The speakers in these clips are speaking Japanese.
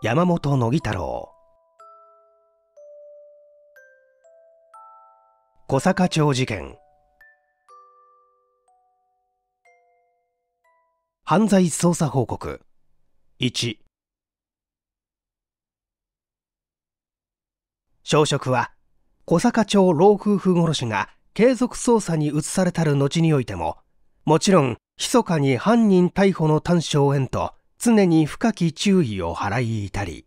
山本乃木太郎小坂町事件犯罪捜査報告1小職は小坂町老夫婦殺しが継続捜査に移されたる後においてももちろん密かに犯人逮捕の短所を縁と常に深き注意を払い至り、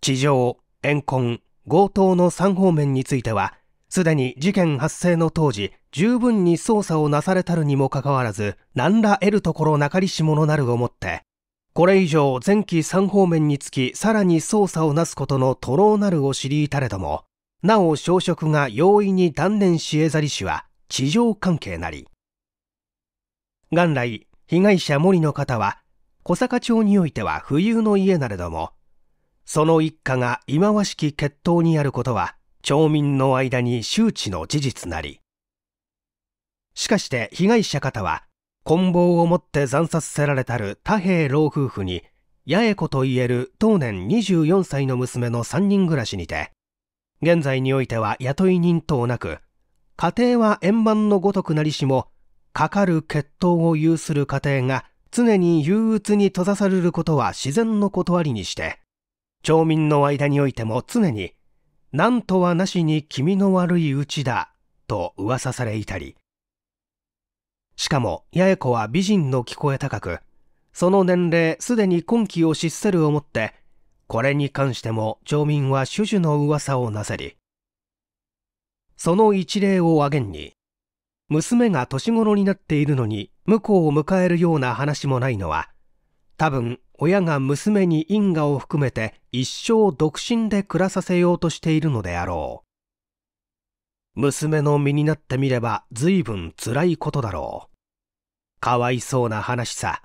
地上、怨恨、強盗の3方面については、すでに事件発生の当時、十分に捜査をなされたるにもかかわらず、何ら得るところなかりし者なるをもって、これ以上前期3方面につきさらに捜査をなすことの徒労なるを知り至れども、なお小職が容易に断念し得ざりしは地上関係なり。元来、被害者森の方は小坂町においては富裕の家なれども、その一家が忌まわしき血統にあることは、町民の間に周知の事実なり。しかして被害者方は、棍棒を持って惨殺せられたる太平老夫婦に、八重子と言える当年24歳の娘の3人暮らしにて、現在においては雇い人等なく、家庭は円満のごとくなりしも、かかる血統を有する家庭が常に憂鬱に閉ざされることは自然の断りにして、町民の間においても常に、なんとはなしに気味の悪いうちだ、と噂されいたり。しかも、八重子は美人の聞こえ高く、その年齢すでに今期を失せる思って、これに関しても町民は種々の噂をなせり。その一例を挙げに、娘が年頃になっているのに婿を迎えるような話もないのは多分親が娘に因果を含めて一生独身で暮らさせようとしているのであろう娘の身になってみれば随分辛いことだろうかわいそうな話さ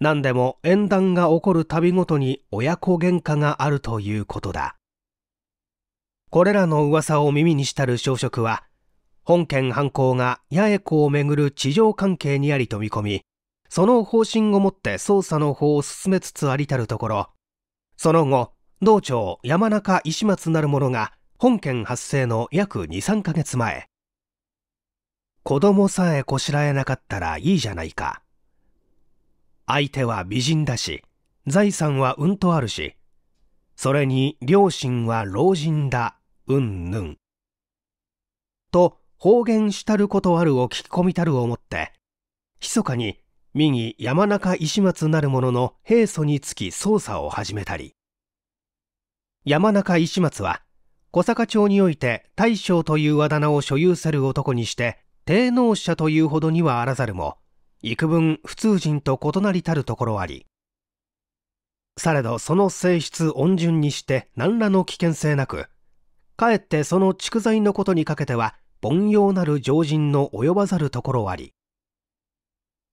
何でも縁談が起こる度ごとに親子喧嘩があるということだこれらの噂を耳にしたる小食は本件犯行が八重子をめぐる地上関係にありと見込み、その方針をもって捜査の方を進めつつありたるところ、その後、道長山中石松なる者が本件発生の約2、3ヶ月前、子供さえこしらえなかったらいいじゃないか。相手は美人だし、財産はうんとあるし、それに両親は老人だ、うんぬん。と、方言したることあるを聞き込みたるをもって、密かに右山中石松なる者の平素につき捜査を始めたり、山中石松は、小坂町において大将というあだ名を所有する男にして、低能者というほどにはあらざるも、幾分普通人と異なりたるところあり、されどその性質温順にして何らの危険性なく、かえってその蓄財のことにかけては凡庸なる常人の及ばざるところあり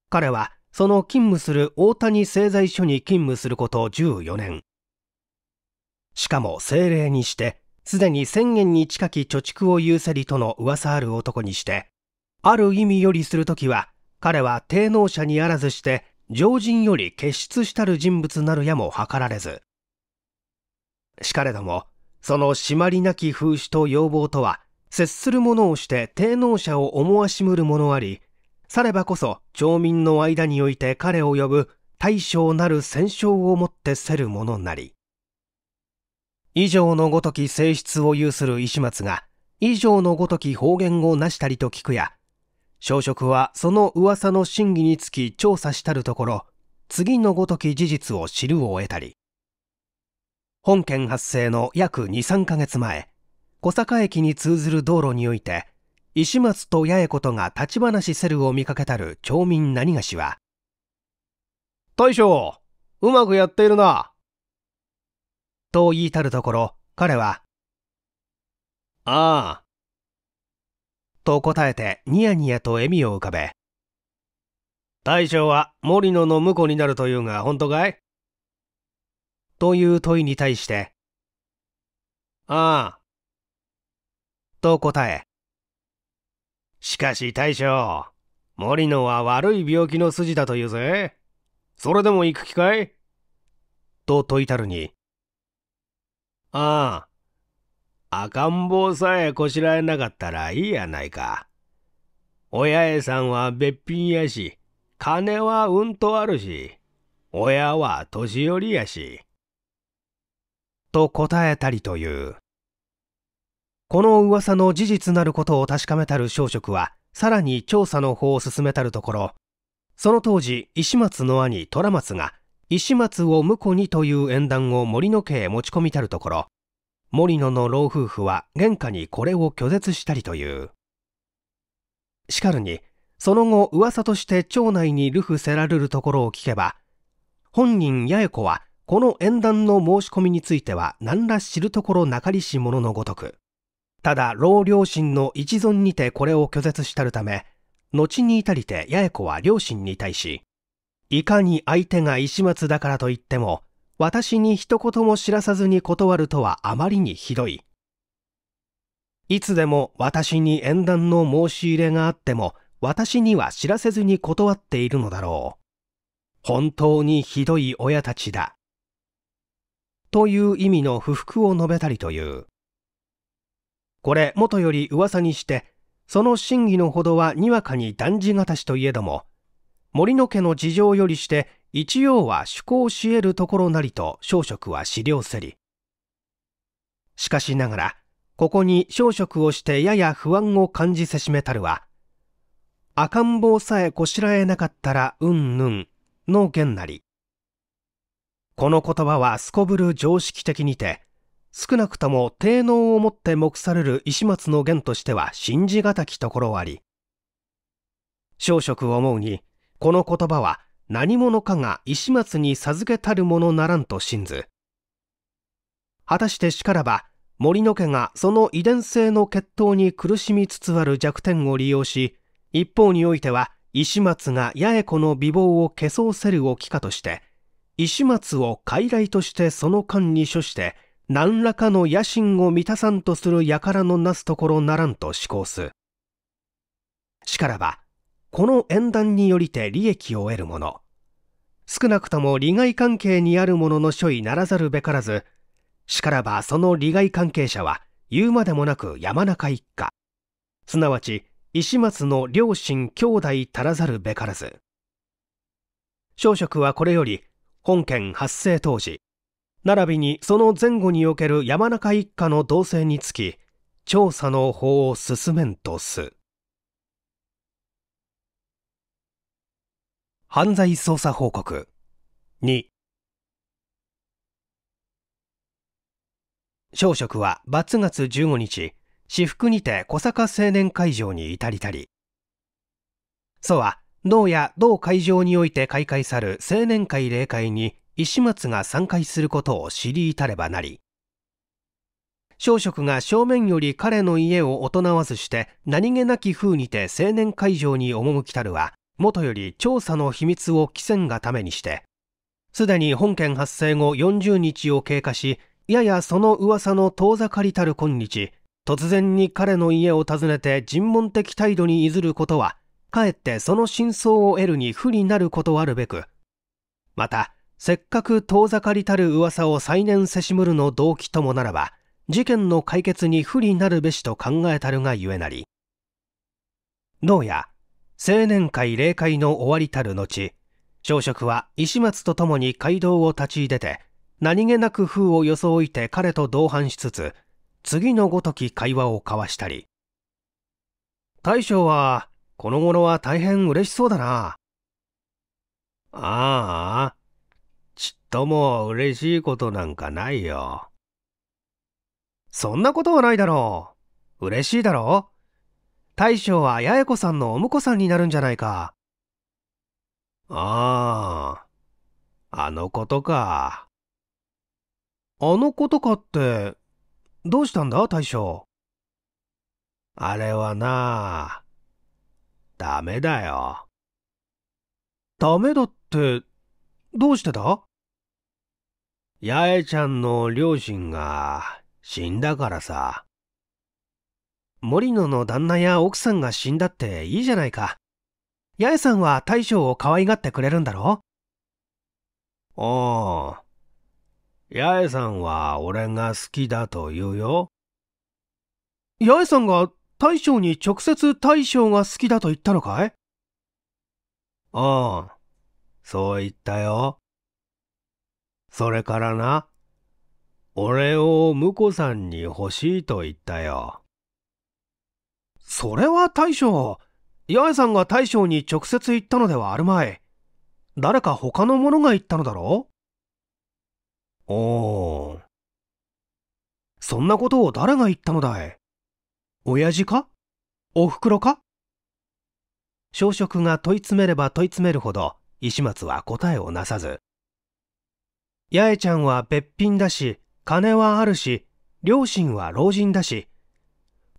彼はその勤務する大谷製材所に勤務すること14年しかも精霊にしてすでに1000円に近き貯蓄を有せりとの噂ある男にしてある意味よりするときは彼は低能者にあらずして常人より傑出したる人物なるやも図られずしかれどもその締まりなき風刺と要望とは接する者をして低能者を思わしむる者あり、さればこそ町民の間において彼を呼ぶ大将なる戦勝をもってせる者なり。以上のごとき性質を有する石松が、以上のごとき方言をなしたりと聞くや、小職はその噂の真偽につき調査したるところ、次のごとき事実を知るを得たり。本件発生の約2、3ヶ月前、小坂駅に通ずる道路において石松と八重子とが立ち話せるを見かけたる町民何がしは大将うまくやっているなと言いたるところ彼はああと答えてニヤニヤと笑みを浮かべ大将は森野の婿になるというが本当かいという問いに対してああと答えしかし大将森野は悪い病気の筋だというぜそれでも行く気かいと問いたるにああ赤ん坊さえこしらえなかったらいいやないか親へさんはべっぴんやし金はうんとあるし親は年寄りやしと答えたりという。この噂の事実なることを確かめたる少職は、さらに調査の方を進めたるところ、その当時、石松の兄虎松が、石松を婿にという縁談を森の家へ持ち込みたるところ、森野の老夫婦は玄関にこれを拒絶したりという。しかるに、その後噂として町内に流布せられるところを聞けば、本人八重子はこの縁談の申し込みについては何ら知るところなかりし者のごとく。ただ老両親の一存にてこれを拒絶したるため後に至りて八重子は両親に対しいかに相手が石松だからといっても私に一言も知らさずに断るとはあまりにひどいいつでも私に縁談の申し入れがあっても私には知らせずに断っているのだろう本当にひどい親たちだという意味の不服を述べたりというこれもとより噂にしてその真偽のほどはにわかに断じがたしといえども森の家の事情よりして一応は趣向し得るところなりと小職は資料せりしかしながらここに小職をしてやや不安を感じせしめたるは赤ん坊さえこしらえなかったらうんぬんの言なりこの言葉はすこぶる常識的にて少なくとも低能をもって目される石松の言としては信じがたきところあり小職思うにこの言葉は何者かが石松に授けたるものならんと信ず果たしてしからば森の家がその遺伝性の血統に苦しみつつある弱点を利用し一方においては石松が八重子の美貌を消そうせるおきかとして石松を傀儡としてその間に処して何らかの野心を満たさんとする輩のなすところならんと思考す。しからば、この縁談によりて利益を得る者、少なくとも利害関係にある者の所為ならざるべからず、しからばその利害関係者は言うまでもなく山中一家、すなわち石松の両親兄弟足らざるべからず。小職はこれより、本件発生当時、並びにその前後における山中一家の動静につき調査の方を進めんとす犯罪捜査報告2少職は罰月15日私服にて小坂青年会場に至りたり祖は同や同会場において開会さる青年会例会に石松が参回することを知り至ればなり小職が正面より彼の家を大人わずして何気なき風にて青年会場に赴きたるはもとより調査の秘密を着せんがためにしてすでに本件発生後40日を経過しややその噂の遠ざかりたる今日突然に彼の家を訪ねて尋問的態度に譲ることはかえってその真相を得るに不利なることあるべくまたせっかく遠ざかりたる噂を再燃せしむるの動機ともならば事件の解決に不利なるべしと考えたるがゆえなりどうや青年会霊会の終わりたる後小職は石松と共に街道を立ち入れて何気なく風を装いて彼と同伴しつつ次のごとき会話を交わしたり大将はこの頃は大変嬉しそうだなああちっとも嬉しいことなんかないよ。そんなことはないだろう。嬉しいだろう。大将は八重子さんのお婿さんになるんじゃないか。ああ、あのことか。あのことかって、どうしたんだ、大将。あれはな、ダメだよ。ダメだって、どうしてだ八重ちゃんの両親が死んだからさ。森野の旦那や奥さんが死んだっていいじゃないか。八重さんは大将を可愛がってくれるんだろああ。八重さんは俺が好きだと言うよ。八重さんが大将に直接大将が好きだと言ったのかいああ、そう言ったよ。それからな、俺を婿さんに欲しいと言ったよ。それは大将、八重さんが大将に直接言ったのではあるまい。誰か他の者が言ったのだろうおおそんなことを誰が言ったのだい親父かお袋か小食が問い詰めれば問い詰めるほど石松は答えをなさず八重ちゃんはべっぴんだし、金はあるし、両親は老人だし、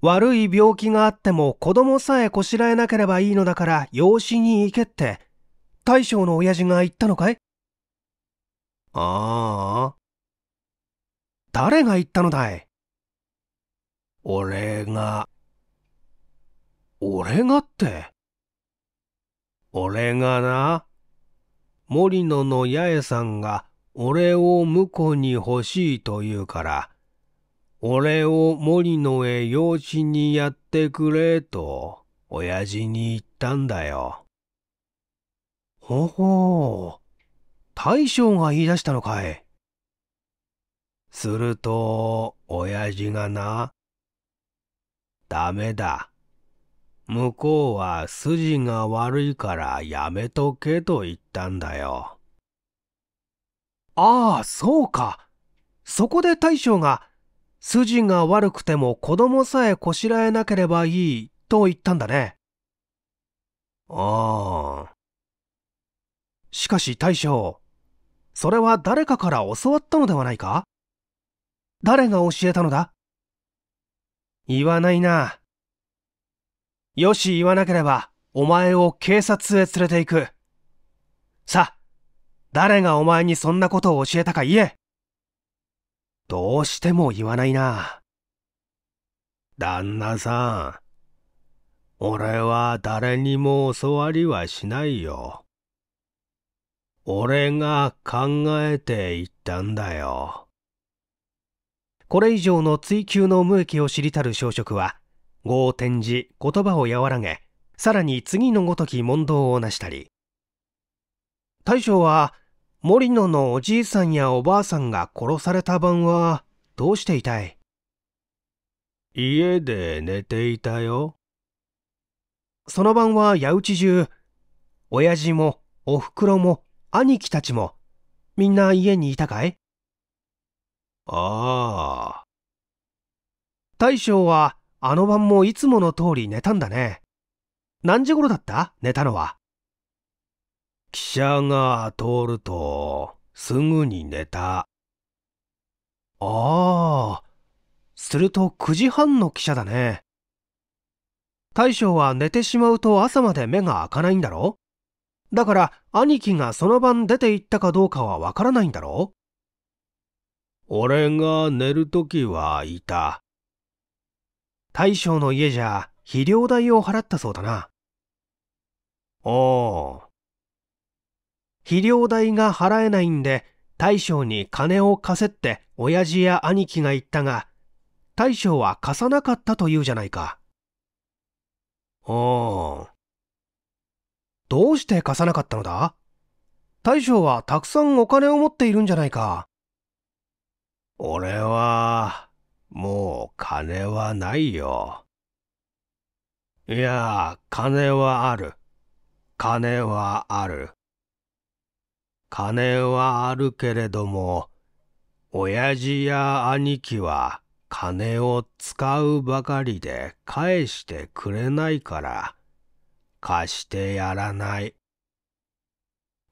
悪い病気があっても子供さえこしらえなければいいのだから養子に行けって、大将の親父が言ったのかいああ。誰が言ったのだい俺が。俺がって。俺がな、森野の八重さんが俺を婿に欲しいと言うから、俺を森野へ養子にやってくれと、親父に言ったんだよ。ほほう、大将が言い出したのかい。すると、親父がな、ダメだ。向こうは筋が悪いからやめとけと言ったんだよ。ああ、そうか。そこで大将が、筋が悪くても子供さえこしらえなければいいと言ったんだね。ああ。しかし大将、それは誰かから教わったのではないか誰が教えたのだ言わないな。よし言わなければ、お前を警察へ連れて行く。さあ。誰がお前にそんなことを教えたか言えどうしても言わないな。旦那さん、俺は誰にも教わりはしないよ。俺が考えていったんだよ。これ以上の追求の無益を知りたる小食は、語を転じ、言葉を和らげ、さらに次のごとき問答をなしたり、大将は森野のおじいさんやおばあさんが殺された晩はどうしていたい家で寝ていたよ。その晩は八内中、親父もおふくろも兄貴たちもみんな家にいたかいああ。大将はあの晩もいつもの通り寝たんだね。何時頃だった寝たのは。汽車が通るとすぐに寝た。ああ、すると9時半の汽車だね。大将は寝てしまうと朝まで目が開かないんだろだから兄貴がその晩出て行ったかどうかはわからないんだろ俺が寝るときはいた。大将の家じゃ肥料代を払ったそうだな。ああ、肥料代が払えないんで、大将に金を貸せって親父や兄貴が言ったが、大将は貸さなかったと言うじゃないか。うん。どうして貸さなかったのだ大将はたくさんお金を持っているんじゃないか。俺は、もう金はないよ。いや、金はある。金はある。金はあるけれども、親父や兄貴は金を使うばかりで返してくれないから、貸してやらない。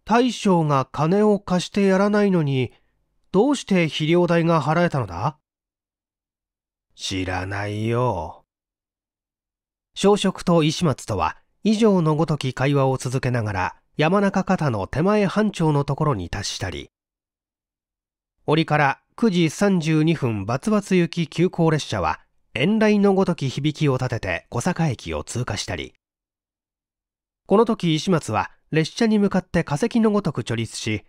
大将が金を貸してやらないのに、どうして肥料代が払えたのだ知らないよ。小食と石松とは以上のごとき会話を続けながら、山中方の手前半丁のところに達したり折から9時32分バツバツ行き急行列車は遠雷のごとき響きを立てて小坂駅を通過したりこの時石松は列車に向かって化石のごとく貯立し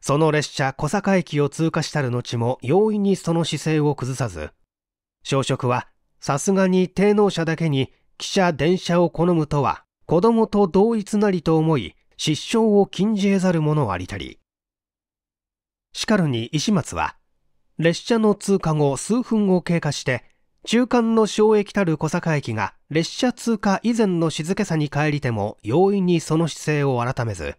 その列車小坂駅を通過したる後も容易にその姿勢を崩さず小食はさすがに低能者だけに汽車電車を好むとは子供と同一なりと思い失笑を禁じ得ざる者ありたり。しかるに石松は、列車の通過後数分を経過して、中間の省駅たる小坂駅が列車通過以前の静けさに帰りても容易にその姿勢を改めず、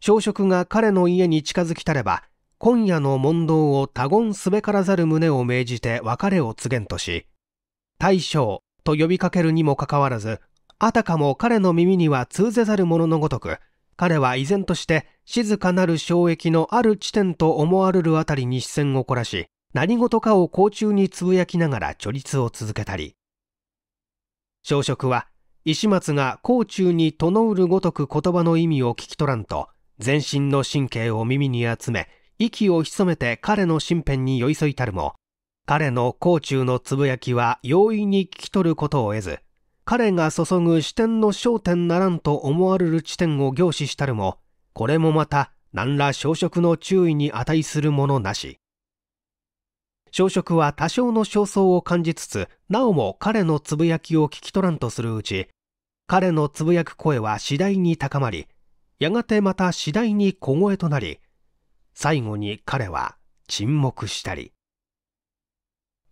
小食が彼の家に近づきたれば、今夜の問答を他言すべからざる旨を命じて別れを告げんとし、大将と呼びかけるにもかかわらず、あたかも彼の耳には通ぜざる者のごとく、彼は依然として静かなる障壁のある地点と思われるあたりに視線を凝らし、何事かを甲虫につぶやきながら著立を続けたり、小食は石松が甲虫にとのうるごとく言葉の意味を聞き取らんと、全身の神経を耳に集め、息を潜めて彼の身辺に寄り添いたるも、彼の甲虫のつぶやきは容易に聞き取ることを得ず、彼が注ぐ視点の焦点ならんと思われる地点を凝視したるも、これもまた何ら小食の注意に値するものなし。小食は多少の焦燥を感じつつ、なおも彼のつぶやきを聞き取らんとするうち、彼のつぶやく声は次第に高まり、やがてまた次第に小声となり、最後に彼は沈黙したり。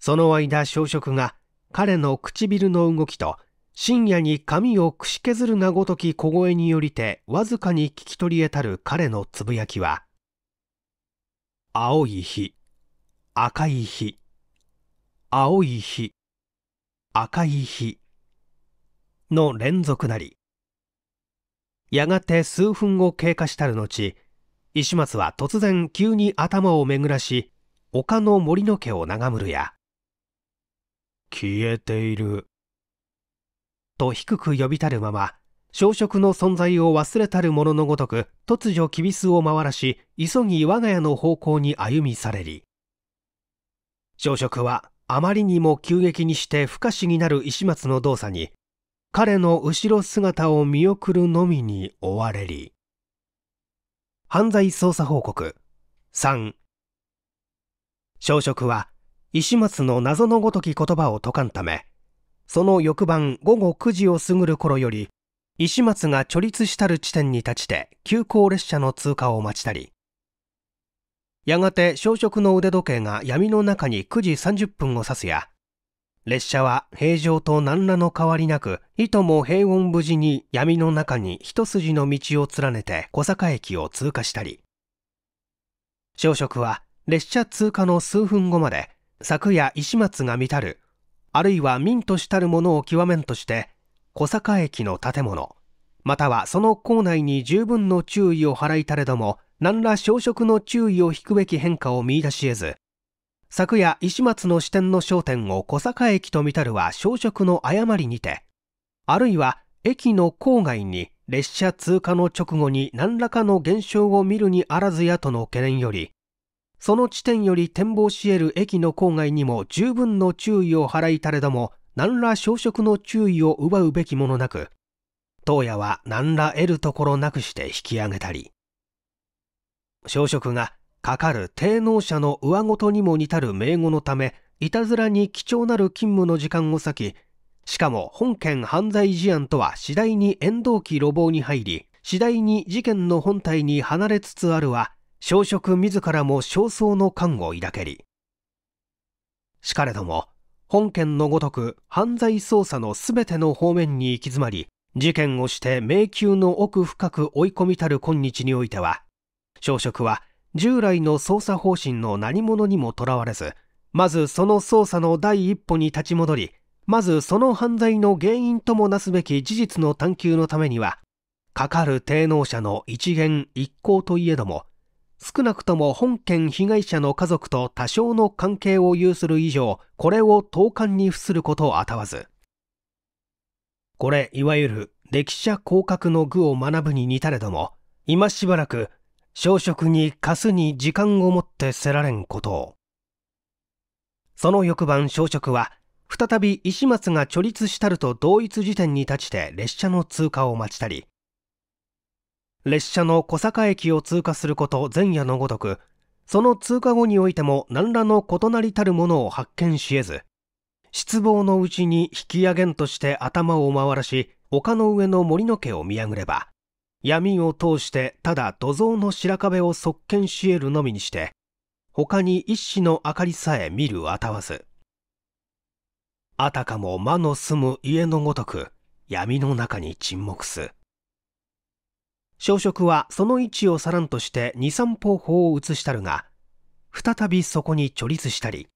その間小食が彼の唇の動きと深夜に髪をくし削る名ごとき小声によりてわずかに聞き取り得たる彼のつぶやきは青い日赤い日青い日赤い日の連続なりやがて数分を経過したる後石松は突然急に頭を巡らし丘の森の家を眺むるや消えていると低く呼びたるまま小食の存在を忘れたる者のごとく突如きびすを回らし急ぎ我が家の方向に歩みされり小食はあまりにも急激にして不可思議なる石松の動作に彼の後ろ姿を見送るのみに追われり犯罪捜査報告3小食は石松の謎のごとき言葉を解かんためその翌晩午後9時を過ぐる頃より、石松が貯立したる地点に立ちて急行列車の通過を待ちたり、やがて小食の腕時計が闇の中に9時30分を指すや、列車は平常と何らの変わりなく、いとも平穏無事に闇の中に一筋の道を連ねて小坂駅を通過したり、小食は列車通過の数分後まで昨夜石松が見たるあるいは民としたるものを極めんとして小坂駅の建物またはその構内に十分の注意を払いたれども何ら小食の注意を引くべき変化を見出し得ず昨夜石松の支店の焦点を小坂駅と見たるは小食の誤りにてあるいは駅の郊外に列車通過の直後に何らかの現象を見るにあらずやとの懸念よりその地点より展望し得る駅の郊外にも十分の注意を払いたれども何ら消食の注意を奪うべきものなく当夜は何ら得るところなくして引き上げたり消食がかかる低能者の上ごとにも似たる名語のためいたずらに貴重なる勤務の時間を割きしかも本件犯罪事案とは次第に縁藤期路傍に入り次第に事件の本体に離れつつあるは小職自らも焦燥の感を抱けりしかれども本件のごとく犯罪捜査のすべての方面に行き詰まり事件をして迷宮の奥深く追い込みたる今日においては小職は従来の捜査方針の何者にもとらわれずまずその捜査の第一歩に立ち戻りまずその犯罪の原因ともなすべき事実の探求のためにはかかる低能者の一元一行といえども少なくとも本件被害者の家族と多少の関係を有する以上、これを投函に付することをあたわず。これ、いわゆる歴史者降格の具を学ぶに似たれども、今しばらく、小食に貸すに時間をもってせられんことを。その翌晩小食は、再び石松が貯立したると同一時点に立ちて列車の通過を待ちたり、列車の小坂駅を通過すること前夜のごとくその通過後においても何らの異なりたるものを発見しえず失望のうちに引き上げんとして頭を回らし丘の上の森の家を見破ぐれば闇を通してただ土蔵の白壁を側見し得るのみにして他に一種の明かりさえ見るあたわずあたかも魔の住む家のごとく闇の中に沈黙す小食はその位置をさらんとして二三歩法を移したるが再びそこに貯立したり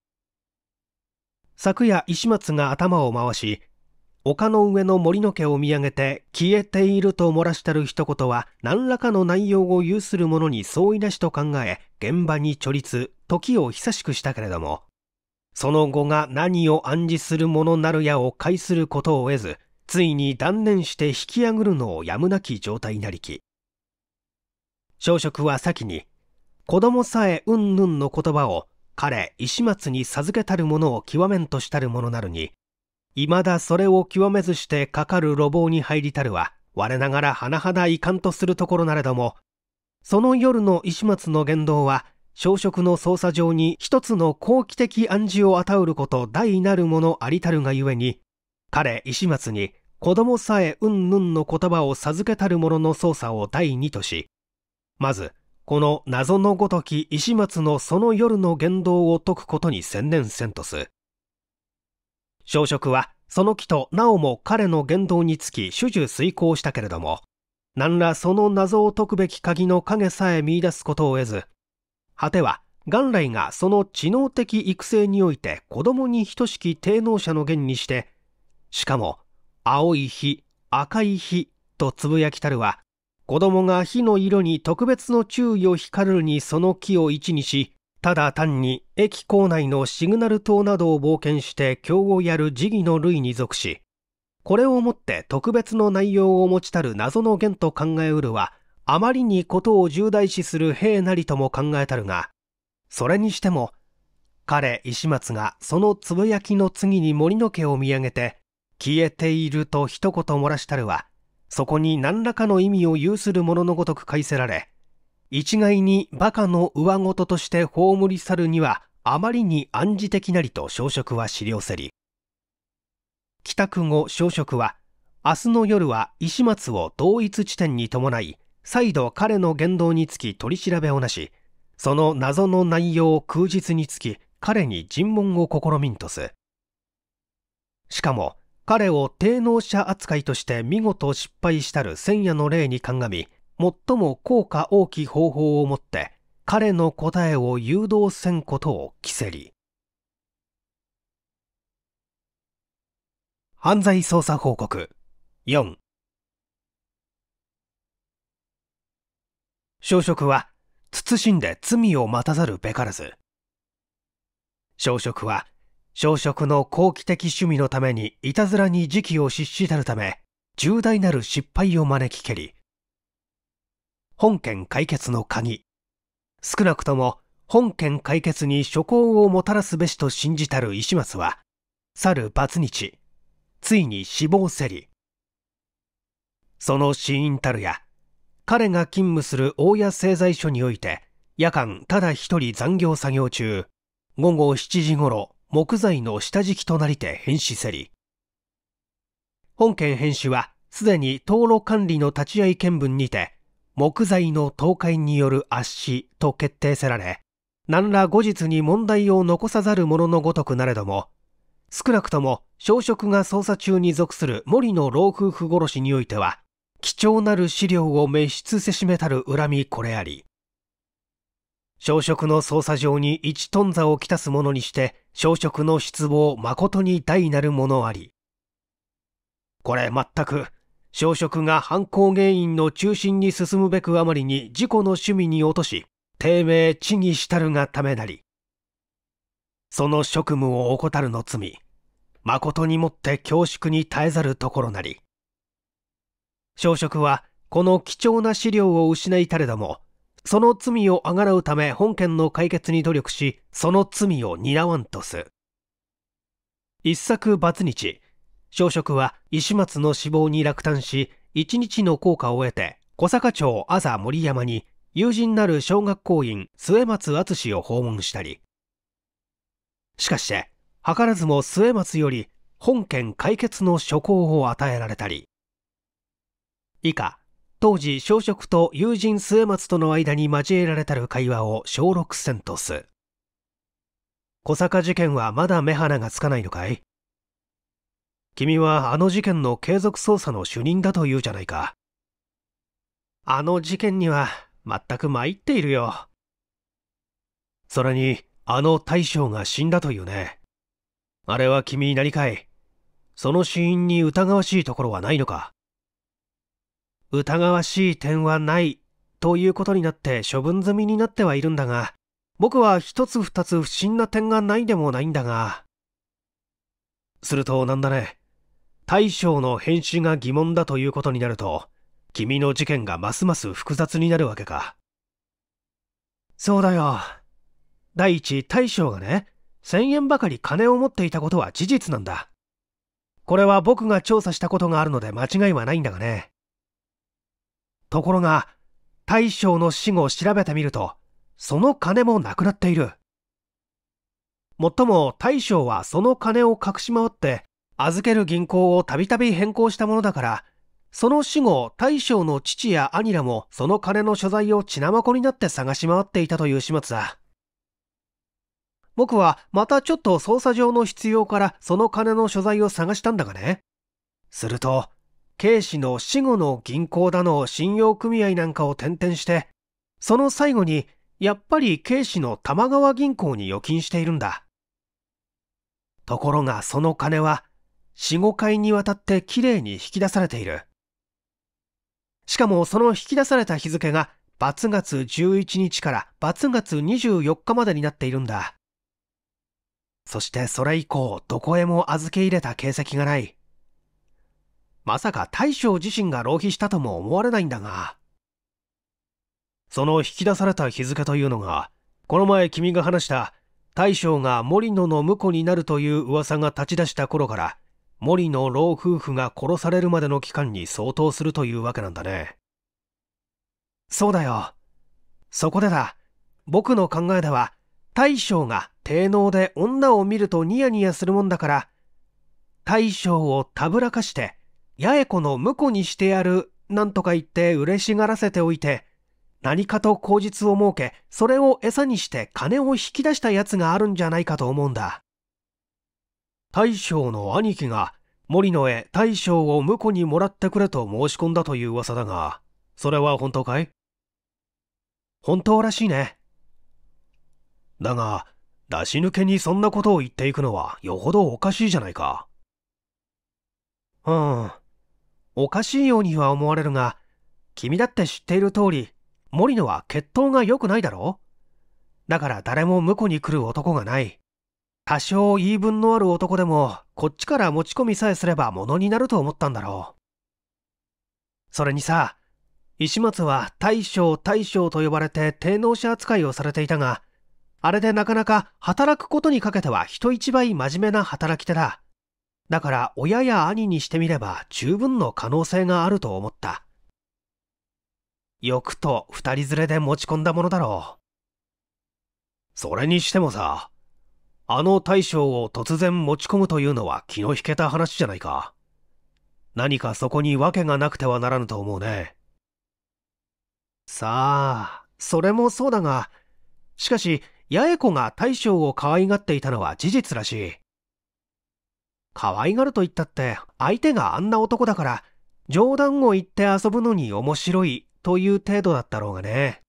昨夜石松が頭を回し丘の上の森の家を見上げて消えていると漏らしたる一言は何らかの内容を有する者に相違なしと考え現場に貯立時を久しくしたけれどもその後が何を暗示するものなるやを介することを得ずついに断念して引き上ぐるのをやむなき状態なりき朝食は先に、子供さえうんぬんの言葉を彼石松に授けたるものを極めんとしたるものなるに、いまだそれを極めずしてかかる路傍に入りたるは、我ながら甚だ遺憾とするところなれども、その夜の石松の言動は、朝食の捜査上に一つの好奇的暗示を与うること大なるものありたるがゆえに、彼石松に子供さえうんぬんの言葉を授けたる者の捜査を第二とし、まずこの謎のごとき石松のその夜の言動を解くことに専念せんとす小食はその木となおも彼の言動につき種々遂行したけれども何らその謎を解くべき鍵の影さえ見出すことを得ず果ては元来がその知能的育成において子供に等しき低能者の源にしてしかも青い日赤い日とつぶやきたるは子供が火の色に特別の注意を光るにその木を一にし、ただ単に駅構内のシグナル塔などを冒険して競をやる時義の類に属し、これをもって特別の内容を持ちたる謎の源と考えうるは、あまりにことを重大視する兵なりとも考えたるが、それにしても、彼石松がそのつぶやきの次に森の家を見上げて、消えていると一言漏らしたるは、そこに何らかの意味を有するもののごとく返せられ一概に馬鹿の上事として葬り去るにはあまりに暗示的なりと小食は知りおせり帰宅後小食は明日の夜は石松を同一地点に伴い再度彼の言動につき取り調べをなしその謎の内容を空日につき彼に尋問を試みんとすしかも彼を低能者扱いとして見事失敗したる千夜の例に鑑み、最も効果大き方法をもって、彼の答えを誘導せんことを着せり。犯罪捜査報告4小職は、慎んで罪を待たざるべからず。小職は、小食の好奇的趣味のためにいたずらに時期を失したるため、重大なる失敗を招きけり。本件解決の鍵。少なくとも本件解決に諸行をもたらすべしと信じたる石松は、去る罰日、ついに死亡せり。その死因たるや、彼が勤務する大谷製材所において、夜間ただ一人残業作業中、午後7時ごろ、木材の下敷きとなりて変死せり本件変死はすでに道路管理の立ち会い見分にて木材の倒壊による圧死と決定せられ何ら後日に問題を残さざる者のごとくなれども少なくとも小食が捜査中に属する森の老夫婦殺しにおいては貴重なる資料を滅出せしめたる恨みこれあり小食の捜査上に一頓挫座をきたすものにして、小食の失望誠に大なるものあり。これ全く、小食が犯行原因の中心に進むべくあまりに自己の趣味に落とし、低迷地にしたるがためなり。その職務を怠るの罪、誠にもって恐縮に耐えざるところなり。小食は、この貴重な資料を失いたれども、その罪をあがらうため本件の解決に努力し、その罪を担わんとす。一作罰日。小職は石松の死亡に落胆し、一日の効果を得て、小坂町朝森山に友人なる小学校員末松敦を訪問したり。しかして、図らずも末松より本件解決の諸行を与えられたり。以下、当時小食と友人末松との間に交えられたる会話を小6戦とす小坂事件はまだ目鼻がつかないのかい君はあの事件の継続捜査の主任だというじゃないかあの事件には全く参っているよそれにあの大将が死んだというねあれは君何かいその死因に疑わしいところはないのか疑わしい点はないということになって処分済みになってはいるんだが、僕は一つ二つ不審な点がないでもないんだが。するとなんだね。大将の返信が疑問だということになると、君の事件がますます複雑になるわけか。そうだよ。第一、大将がね、千円ばかり金を持っていたことは事実なんだ。これは僕が調査したことがあるので間違いはないんだがね。ところが、大将の死後調べてみると、その金もなくなっている。もっとも大将はその金を隠し回って、預ける銀行をたびたび変更したものだから、その死後、大将の父や兄らもその金の所在を血なまこになって探し回っていたという始末だ。僕はまたちょっと捜査上の必要からその金の所在を探したんだがね。すると、警視の死後の銀行だの信用組合なんかを転々して、その最後にやっぱり警視の玉川銀行に預金しているんだ。ところがその金は4、5回にわたってきれいに引き出されている。しかもその引き出された日付が罰月11日から罰月24日までになっているんだ。そしてそれ以降どこへも預け入れた形跡がない。まさか大将自身が浪費したとも思われないんだが。その引き出された日付というのが、この前君が話した大将が森野の婿になるという噂が立ち出した頃から、森野老夫婦が殺されるまでの期間に相当するというわけなんだね。そうだよ。そこでだ。僕の考えでは、大将が低能で女を見るとニヤニヤするもんだから、大将をたぶらかして、八重子の婿にしてやる、なんとか言って嬉しがらせておいて、何かと口実を設け、それを餌にして金を引き出したやつがあるんじゃないかと思うんだ。大将の兄貴が森野へ大将を婿にもらってくれと申し込んだという噂だが、それは本当かい本当らしいね。だが、出し抜けにそんなことを言っていくのはよほどおかしいじゃないか。うん。おかしいようには思われるが君だって知っている通り森野は血統が良くないだろだから誰も婿に来る男がない多少言い分のある男でもこっちから持ち込みさえすればものになると思ったんだろうそれにさ石松は大将大将と呼ばれて低能者扱いをされていたがあれでなかなか働くことにかけては人一倍真面目な働き手だだから親や兄にしてみれば十分の可能性があると思った。よくと二人連れで持ち込んだものだろう。それにしてもさ、あの大将を突然持ち込むというのは気の引けた話じゃないか。何かそこに訳がなくてはならぬと思うね。さあ、それもそうだが、しかし、八重子が大将を可愛がっていたのは事実らしい。可愛がると言ったって相手があんな男だから冗談を言って遊ぶのに面白いという程度だったろうがね。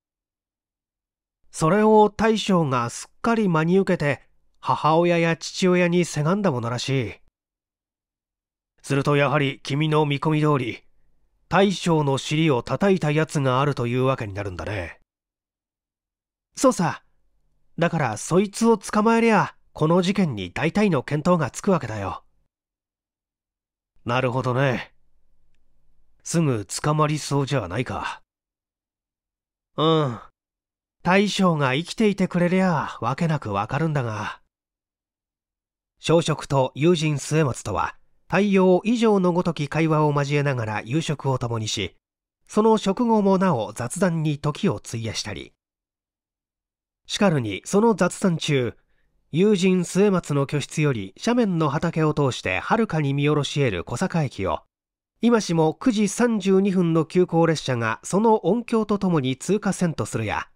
それを大将がすっかり真に受けて母親や父親にせがんだものらしい。するとやはり君の見込み通り、大将の尻を叩いたやつがあるというわけになるんだね。そうさ。だからそいつを捕まえりゃ、この事件に大体の見当がつくわけだよ。なるほどね。すぐ捕まりそうじゃないか。うん。大将が生きていてくれりゃ、わけなくわかるんだが。小食と友人末松とは、太陽以上のごとき会話を交えながら夕食を共にし、その食後もなお雑談に時を費やしたり。しかるに、その雑談中、友人末松の居室より斜面の畑を通してはるかに見下ろし得る小坂駅を今しも9時32分の急行列車がその音響とともに通過せんとするや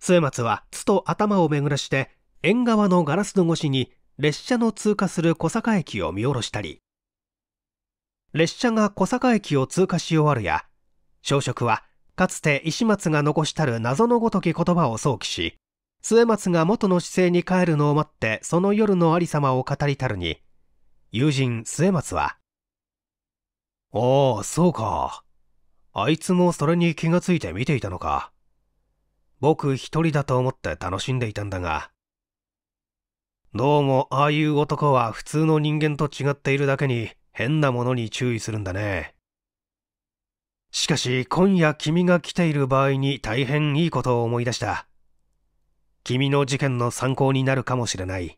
末松はつと頭を巡らして縁側のガラス戸越しに列車の通過する小坂駅を見下ろしたり列車が小坂駅を通過し終わるや朝食はかつて石松が残したる謎のごとき言葉を想起し末松が元の姿勢に帰るのを待ってその夜の有様を語りたるに友人末松は「ああそうかあいつもそれに気がついて見ていたのか僕一人だと思って楽しんでいたんだがどうもああいう男は普通の人間と違っているだけに変なものに注意するんだね」しかし今夜君が来ている場合に大変いいことを思い出した。君の事件の参考になるかもしれない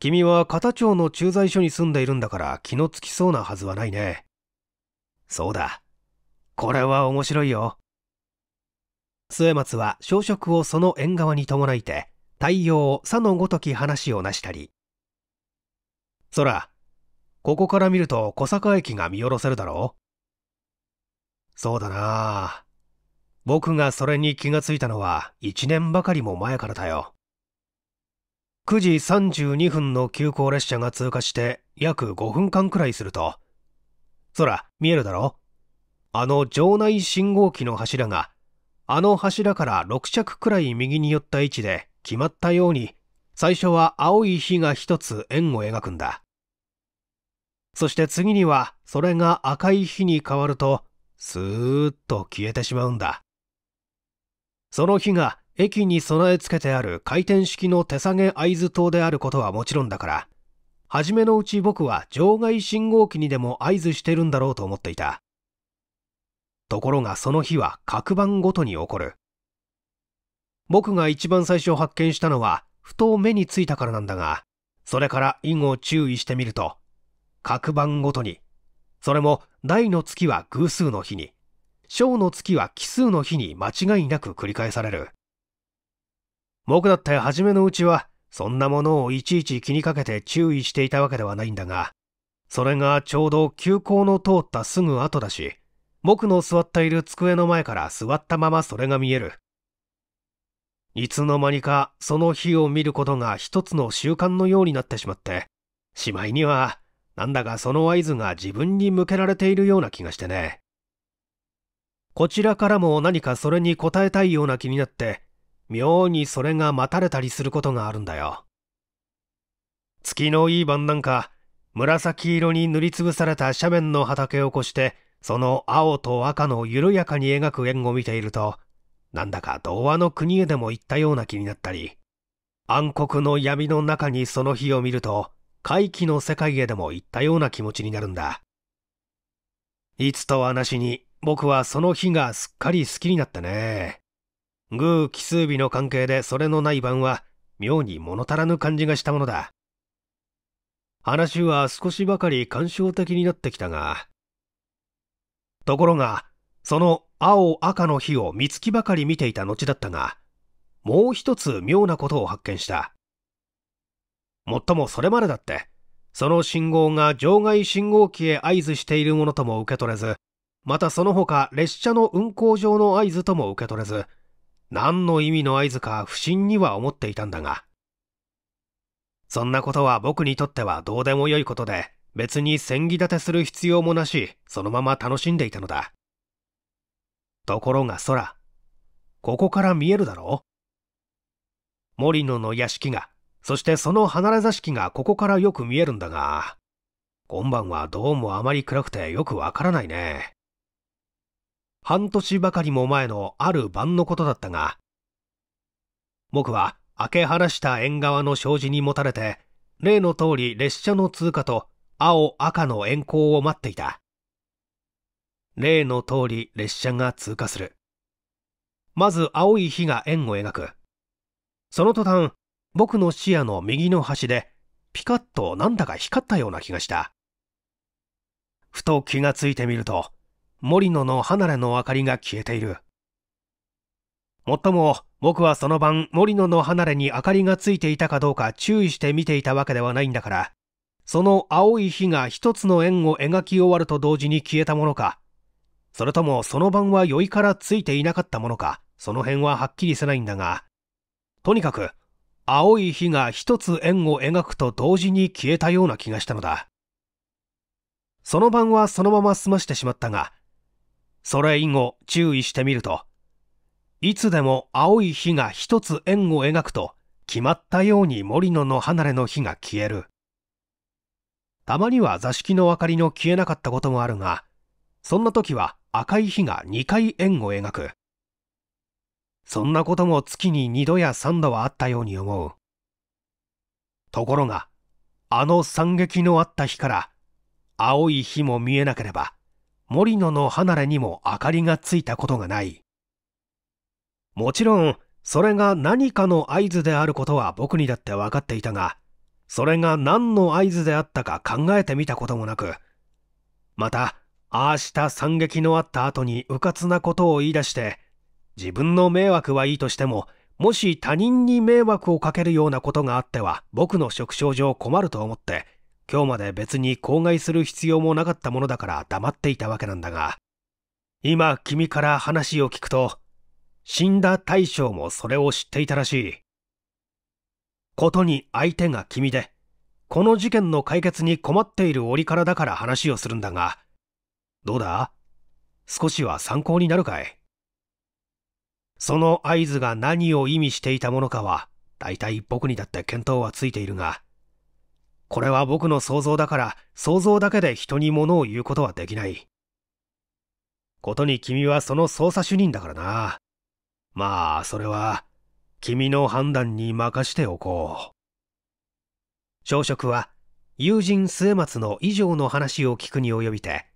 君は片町の駐在所に住んでいるんだから気のつきそうなはずはないねそうだこれは面白いよ末松は消食をその縁側に伴いて太陽さのごとき話をなしたり空ここから見ると小坂駅が見下ろせるだろうそうだな僕がそれに気がついたのは1年ばかりも前からだよ。9時32分の急行列車が通過して約5分間くらいすると、空、見えるだろあの城内信号機の柱が、あの柱から6着くらい右に寄った位置で決まったように、最初は青い火が一つ円を描くんだ。そして次には、それが赤い火に変わると、スーッと消えてしまうんだ。その火が駅に備え付けてある回転式の手提げ合図灯であることはもちろんだから、初めのうち僕は場外信号機にでも合図してるんだろうと思っていた。ところがその日は各番ごとに起こる。僕が一番最初発見したのは、ふと目についたからなんだが、それから以後注意してみると、各番ごとに、それも大の月は偶数の日に、小の月は奇数の日に間違いなく繰り返される。僕だって初めのうちは、そんなものをいちいち気にかけて注意していたわけではないんだが、それがちょうど休校の通ったすぐ後だし、僕の座っている机の前から座ったままそれが見える。いつの間にかその日を見ることが一つの習慣のようになってしまって、しまいには、なんだかその合図が自分に向けられているような気がしてね。こちらからも何かそれに応えたいような気になって、妙にそれが待たれたりすることがあるんだよ。月のいい晩なんか、紫色に塗りつぶされた斜面の畑を越して、その青と赤の緩やかに描く円を見ていると、なんだか童話の国へでも行ったような気になったり、暗黒の闇の中にその日を見ると、怪奇の世界へでも行ったような気持ちになるんだ。いつとはなしに僕はその日がすっかり好きになったね。偶奇数日の関係でそれのない晩は、妙に物足らぬ感じがしたものだ。話は少しばかり感傷的になってきたが、ところが、その青赤の日を三月ばかり見ていた後だったが、もう一つ妙なことを発見した。もっともそれまでだって、その信号が場外信号機へ合図しているものとも受け取れず、またその他列車の運行上の合図とも受け取れず何の意味の合図か不審には思っていたんだがそんなことは僕にとってはどうでもよいことで別に千切立てする必要もなしそのまま楽しんでいたのだところが空ここから見えるだろう森野の屋敷がそしてその離れ座敷がここからよく見えるんだが今晩はどうもあまり暗くてよくわからないね半年ばかりも前のある晩のことだったが、僕は開け放した縁側の障子にもたれて、例の通り列車の通過と青赤の遠交を待っていた。例の通り列車が通過する。まず青い火が円を描く。その途端、僕の視野の右の端で、ピカッとなんだか光ったような気がした。ふと気がついてみると、森野の離れの明かりが消えている。もっとも、僕はその晩、森野の離れに明かりがついていたかどうか注意して見ていたわけではないんだから、その青い火が一つの円を描き終わると同時に消えたものか、それともその晩は酔いからついていなかったものか、その辺ははっきりせないんだが、とにかく、青い火が一つ円を描くと同時に消えたような気がしたのだ。その晩はそのまま済ましてしまったが、それ以後注意してみると、いつでも青い火が一つ円を描くと、決まったように森野の離れの火が消える。たまには座敷の明かりの消えなかったこともあるが、そんな時は赤い火が2回円を描く。そんなことも月に2度や3度はあったように思う。ところが、あの惨劇のあった日から、青い火も見えなければ、森野の離れにも明かりがついたことがない。もちろん、それが何かの合図であることは僕にだって分かっていたが、それが何の合図であったか考えてみたこともなく、また、ああした惨劇のあった後に迂闊なことを言い出して、自分の迷惑はいいとしても、もし他人に迷惑をかけるようなことがあっては僕の職症上困ると思って、今日まで別に口外する必要もなかったものだから黙っていたわけなんだが、今君から話を聞くと、死んだ大将もそれを知っていたらしい。ことに相手が君で、この事件の解決に困っている折からだから話をするんだが、どうだ少しは参考になるかいその合図が何を意味していたものかは、大体僕にだって見当はついているが、これは僕の想像だから想像だけで人に物を言うことはできないことに君はその捜査主任だからなまあそれは君の判断に任しておこう朝食は友人末松の以上の話を聞くに及びて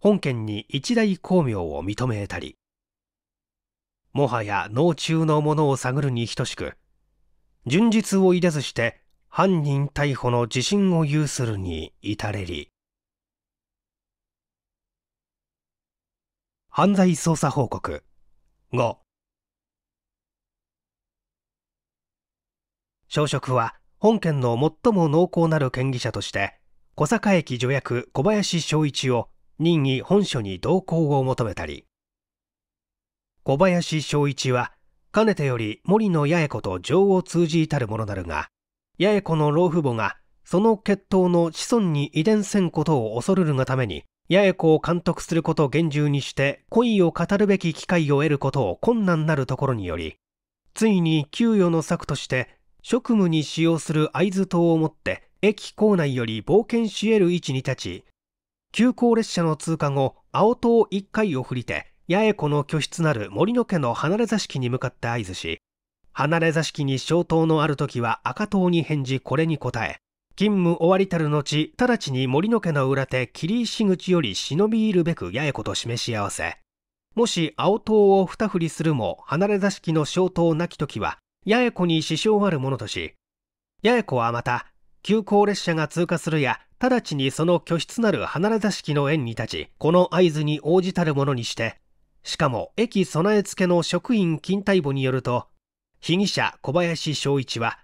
本件に一大功名を認めたりもはや脳中のものを探るに等しく純実を入れずして犯人逮捕の自信を有するに至れり犯罪捜査報告5小職は本件の最も濃厚なる嫌疑者として小坂駅助役小林昭一を任意本署に同行を求めたり小林昭一はかねてより森野八重子と情を通じいたるものなるが八重子の老父母がその血統の子孫に遺伝せんことを恐るるがために八重子を監督することを厳重にして恋を語るべき機会を得ることを困難なるところによりついに給与の策として職務に使用する会津島を持って駅構内より冒険し得る位置に立ち急行列車の通過後青塔1回を降りて八重子の居室なる森の家の離れ座敷に向かって合図し離れ座敷に消灯のある時は赤塔に返事これに答え勤務終わりたる後直ちに森の家の裏手霧石口より忍び入るべく八重子と示し合わせもし青塔を二振りするも離れ座敷の小刀なき時は八重子に支障あるものとし八重子はまた急行列車が通過するや直ちにその居室なる離れ座敷の縁に立ちこの合図に応じたるものにしてしかも駅備え付けの職員勤怠簿によると被疑者小林昭一は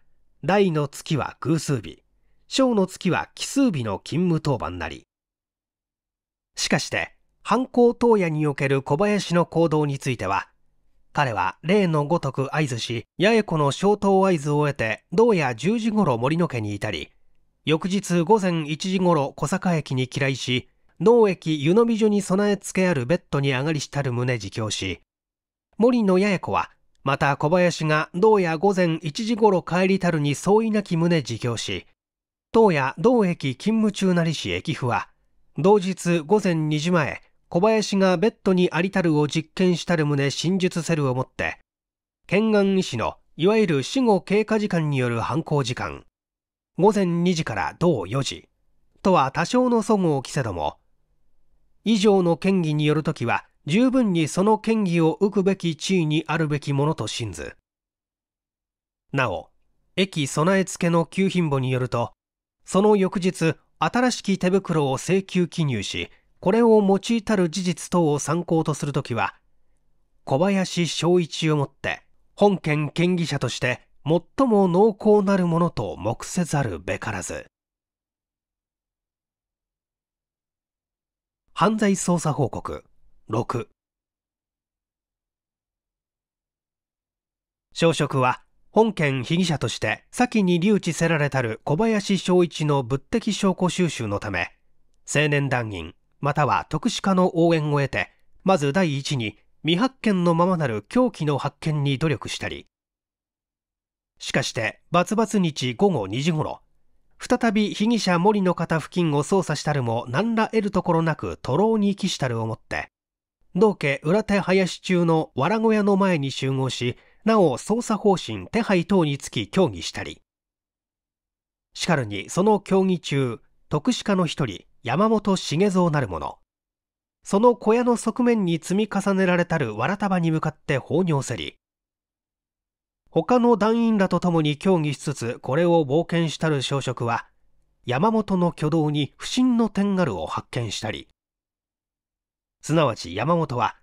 大の月は偶数日小の月は奇数日の勤務当番なりしかして犯行当夜における小林の行動については彼は例のごとく合図し八重子の消灯合図を得て同夜10時ごろ森野家にいたり翌日午前1時ごろ小坂駅に嫌いし農駅湯飲み所に備え付けあるベッドに上がりしたる旨自供し森野八重子はまた小林が同夜午前1時ごろ帰りたるに相違なき旨自供し当夜同駅勤務中なりし駅府は同日午前2時前小林がベッドにありたるを実験したる旨真実せるをもって県岸医師のいわゆる死後経過時間による犯行時間午前2時から同4時とは多少のそごを着せども以上の県議によるときは十分にその権威を受くべき地位にあるべきものと信ず。なお、駅備え付けの給品簿によると、その翌日、新しき手袋を請求記入し、これを用いたる事実等を参考とするときは、小林昭一をもって、本件嫌疑者として最も濃厚なるものと目せざるべからず。犯罪捜査報告6小職は本件被疑者として先に留置せられたる小林昭一の物的証拠収集のため青年団員または特殊課の応援を得てまず第一に未発見のままなる凶器の発見に努力したりしかしてバツバツ日午後2時ごろ再び被疑者森の方付近を捜査したるも何ら得るところなく徒労に帰したる思って道家裏手林中の藁小屋の前に集合し、なお捜査方針、手配等につき協議したり、しかるにその協議中、特殊課の一人、山本茂蔵なる者、その小屋の側面に積み重ねられたる藁束に向かって放尿せり、他の団員らと共に協議しつつ、これを冒険したる小職は、山本の挙動に不審の点あるを発見したり、すなわち山本は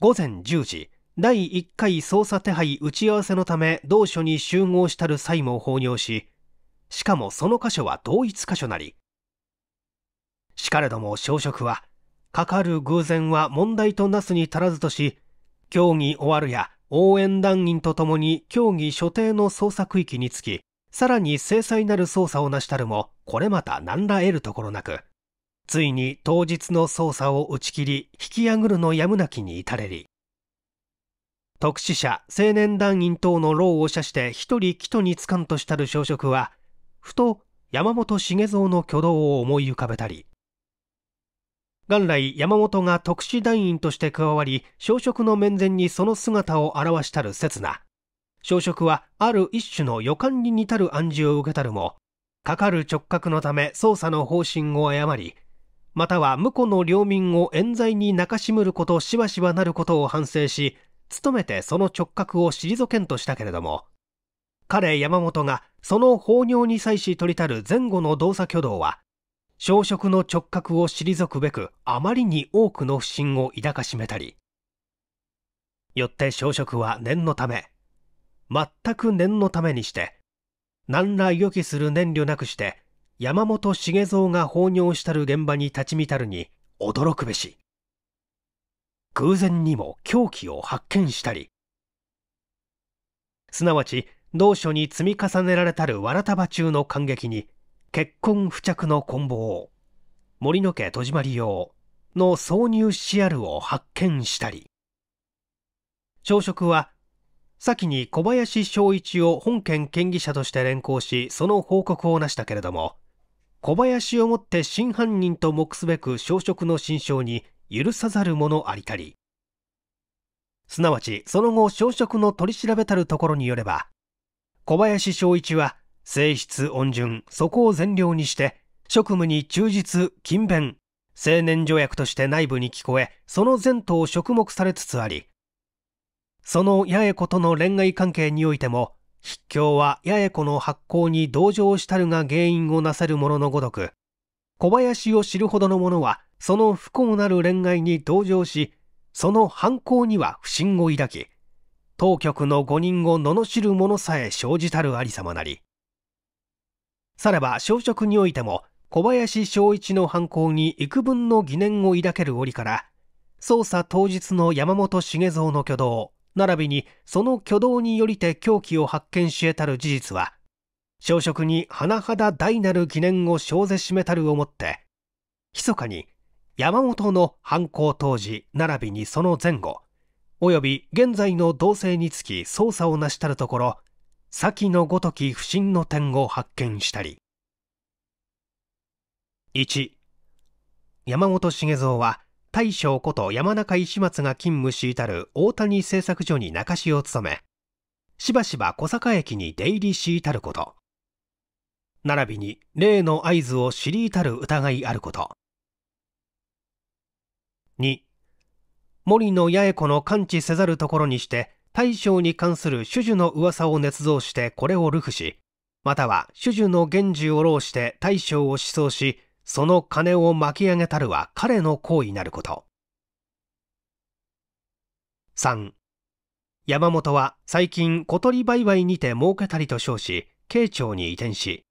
午前10時第1回捜査手配打ち合わせのため同署に集合したる際も放尿ししかもその箇所は同一箇所なりしかれども消食はかかる偶然は問題となすに足らずとし競技終わるや応援団員とともに競技所定の捜査区域につきさらに制裁なる捜査を成したるもこれまた何ら得るところなくついに当日の捜査を打ち切り引き上ぐるのやむなきに至れり特使者青年団員等の労を射して一人木戸につかんとしたる小職はふと山本茂蔵の挙動を思い浮かべたり元来山本が特使団員として加わり小食の面前にその姿を現したる刹那小食はある一種の予感に似たる暗示を受けたるもかかる直角のため捜査の方針を誤りまたは婿の領民を冤罪に泣かしむることしばしばなることを反省し努めてその直角を退けんとしたけれども彼山本がその法尿に際し取りたる前後の動作挙動は小食の直角を退くべくあまりに多くの不信を抱かしめたりよって小食は念のため全く念のためにして何ら予期する念慮なくして山本重蔵が放尿したる現場に立ち見たるに驚くべし偶然にも凶器を発見したりすなわち同書に積み重ねられたるわらたば中の感激に結婚付着の棍棒森の家戸締まり用の挿入しあるを発見したり朝食は先に小林昭一を本件県議者として連行しその報告をなしたけれども小林をもって真犯人と目すべく小職の心象に許さざる者ありたりすなわちその後小職の取り調べたるところによれば小林正一は性質温順そこを善良にして職務に忠実勤勉青年条約として内部に聞こえその前途を職目されつつありその八重子との恋愛関係においても筆教は八重子の発行に同情したるが原因をなさる者ののごとく、小林を知るほどの者は、その不幸なる恋愛に同情し、その犯行には不信を抱き、当局の誤認を罵る者さえ生じたるありさまなり。さらば、小職においても、小林昭一の犯行に幾分の疑念を抱ける折から、捜査当日の山本茂蔵の挙動、並びにその挙動によりて凶器を発見し得たる事実は、小食に甚だ大なる疑念を生ぜしめたるをもって、密かに山本の犯行当時並びにその前後、及び現在の動静につき捜査を成したるところ、先のごとき不審の点を発見したり。1山本茂蔵は大将こと山中石松が勤務し至る大谷製作所に中師を務め、しばしば小坂駅に出入りし至ること。並びに例の合図を知り至る疑いあること。2森の八重子の完治せざるところにして大将に関する種々の噂を捏造してこれを流布しまたは種々の源氏を浪して大将を思想しその金を巻き上げたるは彼の行為なること。3. 山本は最近小鳥売買にて儲けたりと称し、慶長に移転し、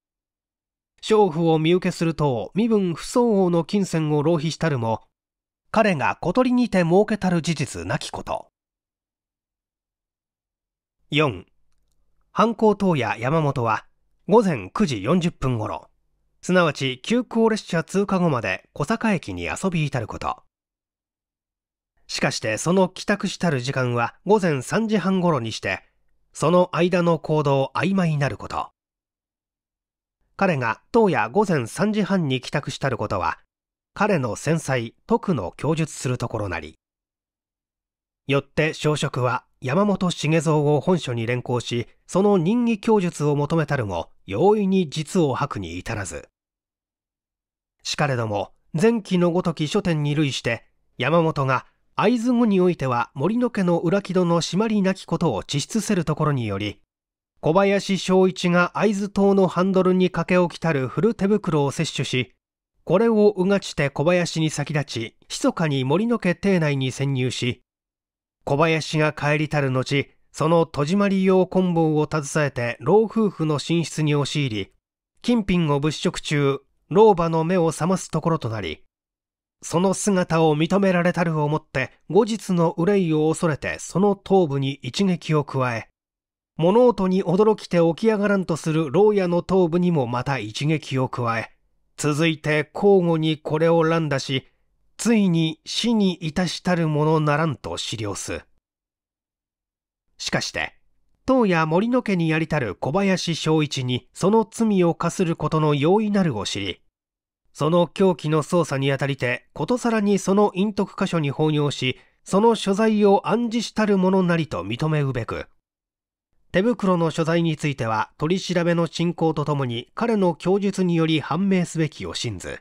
娼婦を見受けすると身分不相応の金銭を浪費したるも、彼が小鳥にて儲けたる事実なきこと。4. 犯行当夜山本は午前9時40分ごろ、すなわち急行列車通過後まで小坂駅に遊び至ること。しかしてその帰宅したる時間は午前3時半頃にして、その間の行動曖昧になること。彼が当夜午前3時半に帰宅したることは、彼の繊細、徳の供述するところなり。よって小職は山本茂蔵を本書に連行し、その任意供述を求めたるも、容易に実を吐くに至らずしかれども前期のごとき書店に類して山本が会津後においては森の家の裏木戸の締まりなきことを地出せるところにより小林昭一が会津島のハンドルに駆け起きたる古手袋を摂取しこれをうがちて小林に先立ち密かに森の家邸内に潜入し小林が帰りたる後その戸締まり用棍棒を携えて老夫婦の寝室に押し入り、金品を物色中、老婆の目を覚ますところとなり、その姿を認められたるをもって後日の憂いを恐れてその頭部に一撃を加え、物音に驚きて起き上がらんとする牢屋の頭部にもまた一撃を加え、続いて交互にこれを乱打し、ついに死にいたしたるものならんと資料す。しかして、当や森野家にやりたる小林昭一にその罪を課することの容易なるを知り、その狂気の捜査にあたりて、ことさらにその隠匿箇所に放尿し、その所在を暗示したるものなりと認めうべく、手袋の所在については取り調べの進行とともに彼の供述により判明すべきを信ず。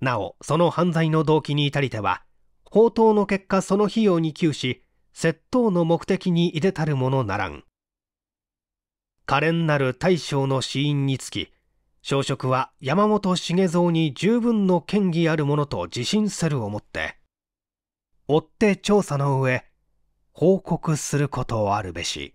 なお、その犯罪の動機に至りては、法刀の結果その費用に窮し、窃盗の目的にいでたるものならん。可憐なる大将の死因につき、小職は山本茂蔵に十分の権威あるものと自信せるをもって、追って調査の上、報告することあるべし。